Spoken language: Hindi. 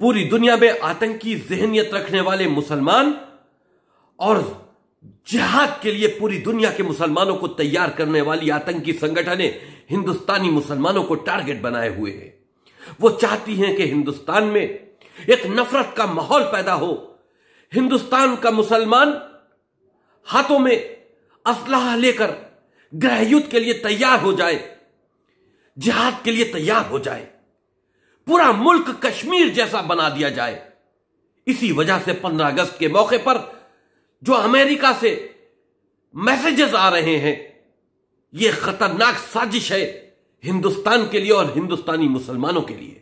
पूरी दुनिया में आतंकी जहनीत रखने वाले मुसलमान और जिहाद के लिए पूरी दुनिया के मुसलमानों को तैयार करने वाली आतंकी संगठने हिंदुस्तानी मुसलमानों को टारगेट बनाए हुए हैं वो चाहती हैं कि हिंदुस्तान में एक नफरत का माहौल पैदा हो हिंदुस्तान का मुसलमान हाथों में असलाह लेकर गृह युद्ध के लिए तैयार हो जाए जिहाद के लिए तैयार हो जाए पूरा मुल्क कश्मीर जैसा बना दिया जाए इसी वजह से 15 अगस्त के मौके पर जो अमेरिका से मैसेजेस आ रहे हैं यह खतरनाक साजिश है हिंदुस्तान के लिए और हिंदुस्तानी मुसलमानों के लिए